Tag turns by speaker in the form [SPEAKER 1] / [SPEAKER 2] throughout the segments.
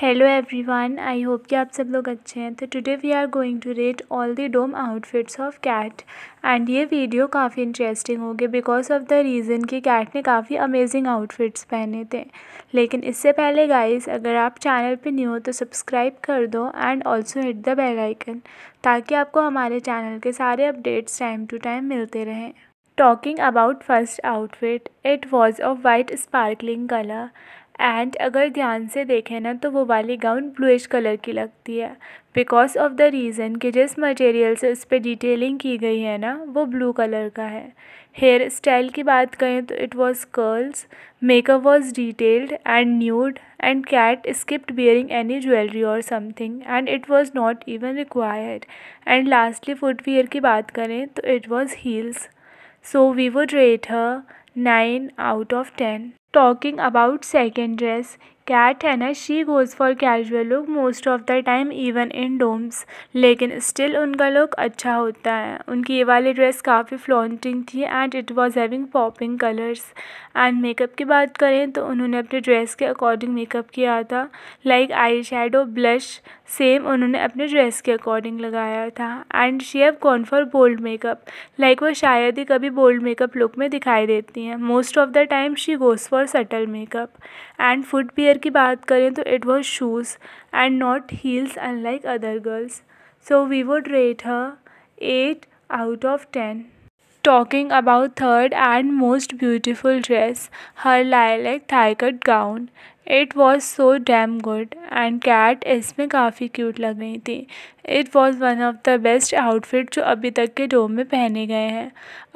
[SPEAKER 1] Hello everyone I hope कि आप सब लोग अच्छे हैं तो today we are going to rate all the dome outfits of Kat and ये वीडियो काफ़ी इंटरेस्टिंग होगी बिकॉज ऑफ द रीज़न कि कैट ने काफ़ी अमेजिंग आउटफिट्स पहने थे लेकिन इससे पहले गाइस अगर आप चैनल पे न्यू हो तो सब्सक्राइब कर दो and also hit the bell icon ताकि आपको हमारे चैनल के सारे अपडेट्स टाइम टू टाइम मिलते रहें talking about first outfit it was of white sparkling colour and अगर ध्यान से देखें ना तो वो वाली गाउन ब्लूइश कलर की लगती है बिकॉज ऑफ द रीज़न कि जिस मटेरियल से उस पर डिटेलिंग की गई है ना वो ब्लू कलर का है हेयर स्टाइल की बात करें तो it was curls makeup was detailed and nude and Kat skipped wearing any jewellery और something and it was not even required and lastly footwear की बात करें तो it was heels so we would rate her nine out of ten talking about second dress Kat है ना she goes for casual look most of the time even in domes लेकिन still उनका look अच्छा होता है उनकी ये वाली ड्रेस काफ़ी फ्लॉन्टिंग थी and it was having popping colours and makeup की बात करें तो उन्होंने अपने ड्रेस के अकॉर्डिंग मेकअप किया था like eye shadow blush same उन्होंने अपने ड्रेस के अकॉर्डिंग लगाया था and she have gone for bold makeup like वो शायद ही कभी बोल्ड मेकअप लुक में दिखाई देती हैं most of the time she goes for subtle makeup and wear colour की बात करें तो it was shoes and not heels unlike other girls so we would rate her eight out of 10. Talking about third and most beautiful dress, her lilac thigh-cut gown. It was so damn good and Kat इसमें काफ़ी cute लग रही थी it was one of the best outfit जो अभी तक के dome में पहने गए हैं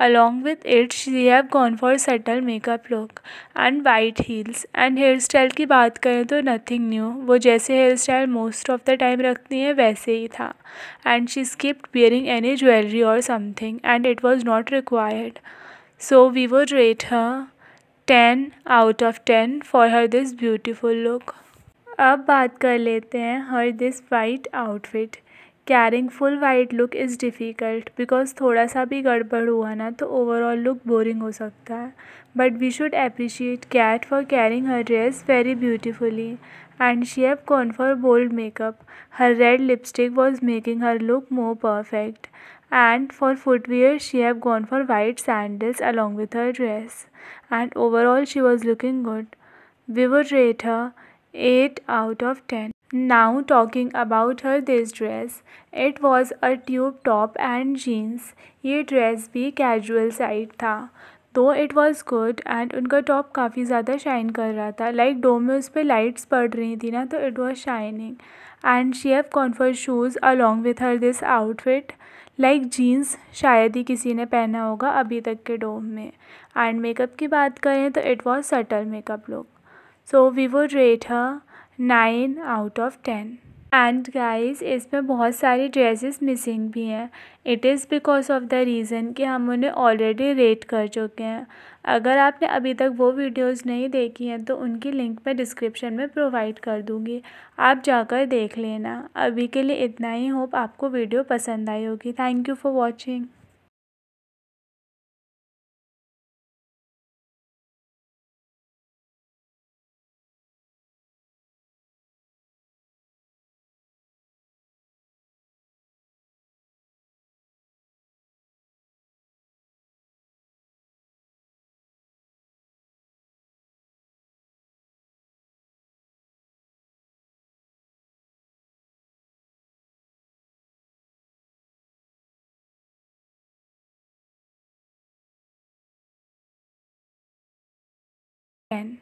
[SPEAKER 1] along with it she have gone for subtle makeup look and white heels and hairstyle की बात करें तो नथिंग न्यू वो जैसे hairstyle most of the time रखती हैं वैसे ही था and she skipped wearing any jewellery और something and it was not required so we would rate हाँ ten out of ten for her this beautiful look अब बात कर लेते हैं her this white outfit carrying full white look is difficult because थोड़ा सा भी गड़बड़ हुआ ना तो ओवरऑल लुक बोरिंग हो सकता है but we should appreciate Kat for carrying her dress very beautifully and she have gone for bold makeup her red lipstick was making her look more perfect and for footwear she have gone for white sandals along with her dress and overall she was looking good we would rate her 8 out of 10 now talking about her this dress it was a tube top and jeans ये dress be casual side tha. Though it was good and उनका top काफ़ी ज़्यादा shine कर रहा था like डोम में उस पर लाइट्स पड़ रही थी ना तो it was shining and she have comfort shoes along with her this outfit like jeans शायद ही किसी ने पहना होगा अभी तक के डोम में एंड मेकअप की बात करें तो it was subtle makeup look so we would rate her nine out of ten and guys इसमें बहुत सारी ड्रेसेस मिसिंग भी हैं it is because of the reason कि हम उन्हें ऑलरेडी रेट कर चुके हैं अगर आपने अभी तक वो वीडियोस नहीं देखी हैं तो उनकी लिंक मैं डिस्क्रिप्शन में प्रोवाइड कर दूँगी आप जाकर देख लेना अभी के लिए इतना ही होप आपको वीडियो पसंद आई होगी थैंक यू फॉर वॉचिंग 10